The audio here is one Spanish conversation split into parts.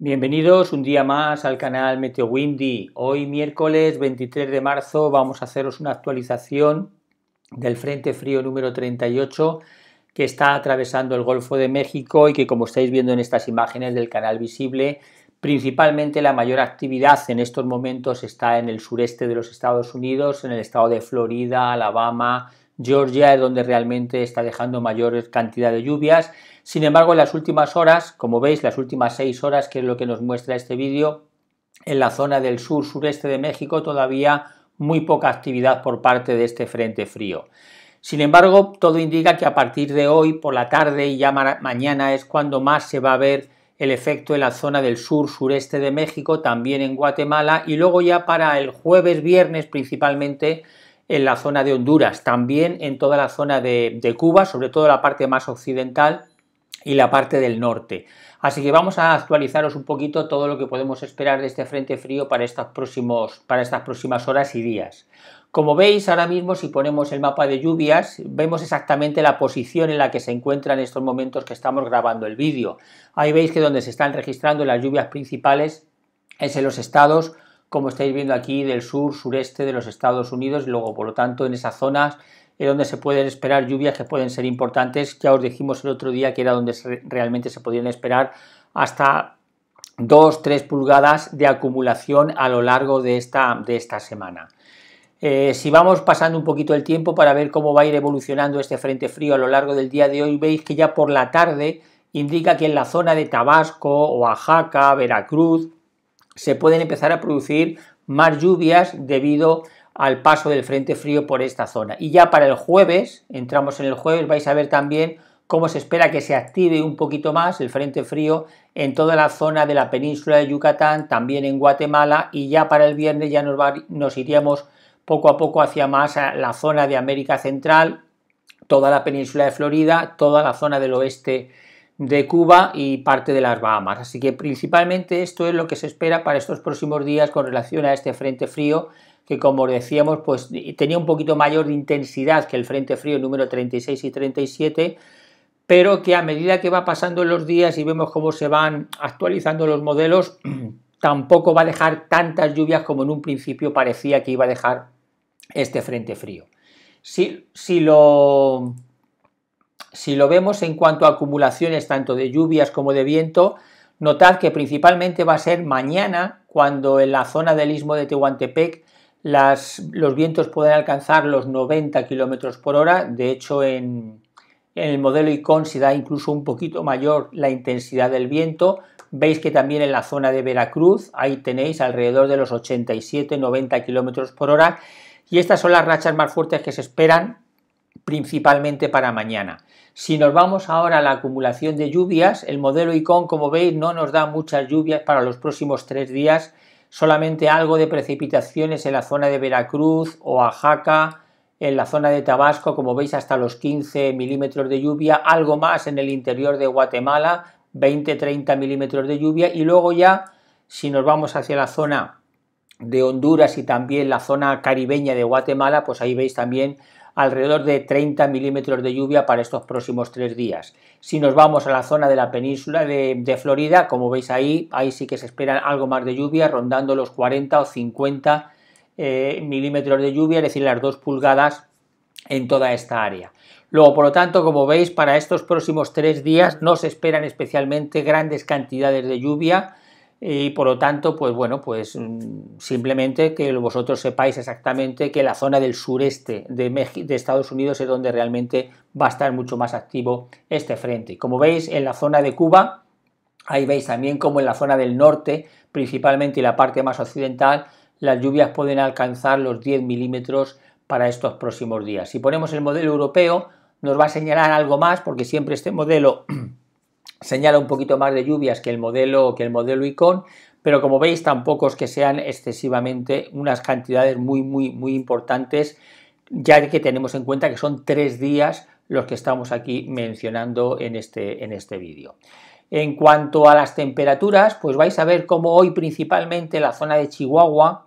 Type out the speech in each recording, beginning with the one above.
Bienvenidos un día más al canal Meteo Windy. Hoy miércoles 23 de marzo vamos a haceros una actualización del Frente Frío número 38 que está atravesando el Golfo de México y que como estáis viendo en estas imágenes del canal visible, principalmente la mayor actividad en estos momentos está en el sureste de los Estados Unidos, en el estado de Florida, Alabama, Georgia es donde realmente está dejando mayor cantidad de lluvias. Sin embargo, en las últimas horas, como veis, las últimas seis horas, que es lo que nos muestra este vídeo, en la zona del sur sureste de México todavía muy poca actividad por parte de este frente frío. Sin embargo, todo indica que a partir de hoy, por la tarde y ya mañana es cuando más se va a ver el efecto en la zona del sur sureste de México, también en Guatemala, y luego ya para el jueves, viernes principalmente, en la zona de Honduras, también en toda la zona de, Cuba, sobre todo la parte más occidental y la parte del norte. Así que vamos a actualizaros un poquito todo lo que podemos esperar de este frente frío para, estas próximos, para estas próximas horas y días. Como veis ahora mismo si ponemos el mapa de lluvias vemos exactamente la posición en la que se encuentra en estos momentos que estamos grabando el vídeo. Ahí veis que donde se están registrando las lluvias principales es en los estados como estáis viendo aquí, del sur, sureste de los Estados Unidos y luego, por lo tanto, en esas zonas es eh, donde se pueden esperar lluvias que pueden ser importantes. Ya os dijimos el otro día que era donde realmente se podían esperar hasta 2-3 pulgadas de acumulación a lo largo de esta, de esta semana. Eh, si vamos pasando un poquito el tiempo para ver cómo va a ir evolucionando este frente frío a lo largo del día de hoy, veis que ya por la tarde indica que en la zona de Tabasco, Oaxaca, Veracruz, se pueden empezar a producir más lluvias debido al paso del frente frío por esta zona. Y ya para el jueves, entramos en el jueves, vais a ver también cómo se espera que se active un poquito más el frente frío en toda la zona de la península de Yucatán, también en Guatemala, y ya para el viernes ya nos, iríamos poco a poco hacia más a la zona de América Central, toda la península de Florida, toda la zona del oeste de Cuba y parte de las Bahamas. Así que principalmente esto es lo que se espera para estos próximos días con relación a este frente frío que como decíamos pues tenía un poquito mayor de intensidad que el frente frío número 36 y 37 pero que a medida que va pasando los días y vemos cómo se van actualizando los modelos tampoco va a dejar tantas lluvias como en un principio parecía que iba a dejar este frente frío. Si, si lo si lo vemos en cuanto a acumulaciones tanto de lluvias como de viento, notad que principalmente va a ser mañana cuando en la zona del istmo de Tehuantepec los vientos pueden alcanzar los 90 km por hora. De hecho, en, en el modelo ICON se da incluso un poquito mayor la intensidad del viento. Veis que también en la zona de Veracruz, ahí tenéis alrededor de los 87-90 km por hora. Y estas son las rachas más fuertes que se esperan principalmente para mañana. Si nos vamos ahora a la acumulación de lluvias, el modelo ICON, como veis, no nos da muchas lluvias para los próximos tres días, solamente algo de precipitaciones en la zona de Veracruz, Oaxaca, en la zona de Tabasco, como veis, hasta los 15 milímetros de lluvia, algo más en el interior de Guatemala, 20-30 milímetros de lluvia, y luego ya, si nos vamos hacia la zona de Honduras y también la zona caribeña de Guatemala, pues ahí veis también alrededor de 30 milímetros de lluvia para estos próximos tres días. Si nos vamos a la zona de la península de, Florida, como veis ahí, ahí sí que se espera algo más de lluvia, rondando los 40 o 50 eh, milímetros de lluvia, es decir, las dos pulgadas en toda esta área. Luego, por lo tanto, como veis, para estos próximos tres días no se esperan especialmente grandes cantidades de lluvia, y por lo tanto, pues bueno, pues mm, simplemente que vosotros sepáis exactamente que la zona del sureste de, de Estados Unidos es donde realmente va a estar mucho más activo este frente. Como veis, en la zona de Cuba, ahí veis también como en la zona del norte, principalmente y la parte más occidental, las lluvias pueden alcanzar los 10 milímetros para estos próximos días. Si ponemos el modelo europeo, nos va a señalar algo más, porque siempre este modelo señala un poquito más de lluvias que el modelo, que el modelo ICON, pero como veis tampoco es que sean excesivamente unas cantidades muy, muy, muy importantes, ya que tenemos en cuenta que son tres días los que estamos aquí mencionando en este, en este vídeo. En cuanto a las temperaturas, pues vais a ver cómo hoy principalmente la zona de Chihuahua,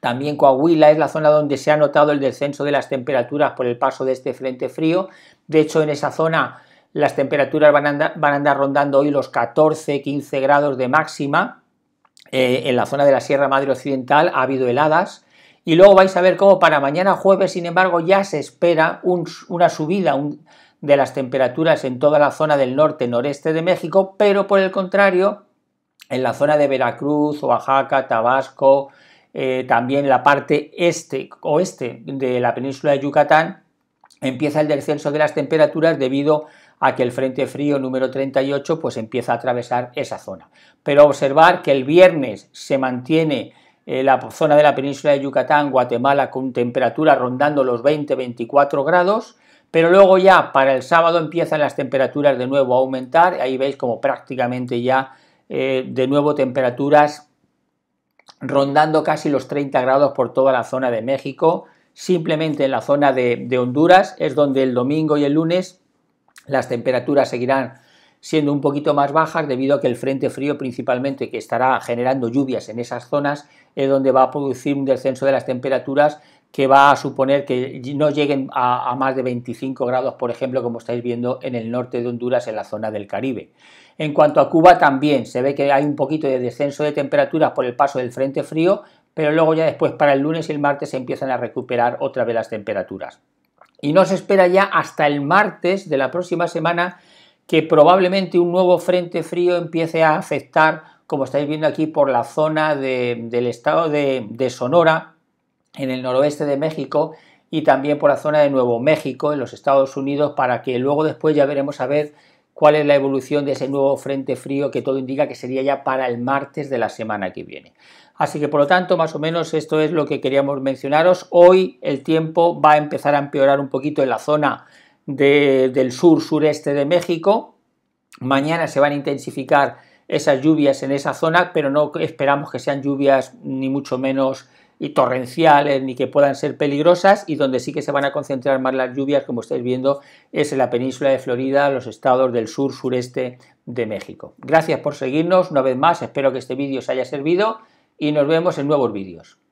también Coahuila es la zona donde se ha notado el descenso de las temperaturas por el paso de este frente frío. De hecho, en esa zona las temperaturas van a, andar, van a rondando hoy los 14-15 grados de máxima. Eh, en la zona de la Sierra Madre Occidental ha habido heladas. Y luego vais a ver cómo para mañana jueves, sin embargo, ya se espera una subida de las temperaturas en toda la zona del norte, noreste de México, pero por el contrario, en la zona de Veracruz, Oaxaca, Tabasco, eh, también la parte este, oeste de la península de Yucatán, empieza el descenso de las temperaturas debido a a que el frente frío número 38 pues empieza a atravesar esa zona. Pero observar que el viernes se mantiene eh, la zona de la península de Yucatán, Guatemala, con temperaturas rondando los 20-24 grados, pero luego ya para el sábado empiezan las temperaturas de nuevo a aumentar, ahí veis como prácticamente ya eh, de nuevo temperaturas rondando casi los 30 grados por toda la zona de México, simplemente en la zona de Honduras es donde el domingo y el lunes las temperaturas seguirán siendo un poquito más bajas debido a que el frente frío principalmente que estará generando lluvias en esas zonas es donde va a producir un descenso de las temperaturas que va a suponer que no lleguen a, más de 25 grados, por ejemplo, como estáis viendo en el norte de Honduras, en la zona del Caribe. En cuanto a Cuba también se ve que hay un poquito de descenso de temperaturas por el paso del frente frío, pero luego ya después para el lunes y el martes se empiezan a recuperar otra vez las temperaturas y nos se espera ya hasta el martes de la próxima semana que probablemente un nuevo frente frío empiece a afectar, como estáis viendo aquí, por la zona del estado de Sonora, en el noroeste de México, y también por la zona de Nuevo México, en los Estados Unidos, para que luego después ya veremos a ver cuál es la evolución de ese nuevo frente frío que todo indica que sería ya para el martes de la semana que viene. Así que por lo tanto, más o menos esto es lo que queríamos mencionaros. Hoy el tiempo va a empezar a empeorar un poquito en la zona del sur sureste de México. Mañana se van a intensificar esas lluvias en esa zona, pero no esperamos que sean lluvias ni mucho menos y torrenciales ni que puedan ser peligrosas y donde sí que se van a concentrar más las lluvias, como estáis viendo, es en la península de Florida, los estados del sur sureste de México. Gracias por seguirnos una vez más, espero que este vídeo os haya servido y nos vemos en nuevos vídeos.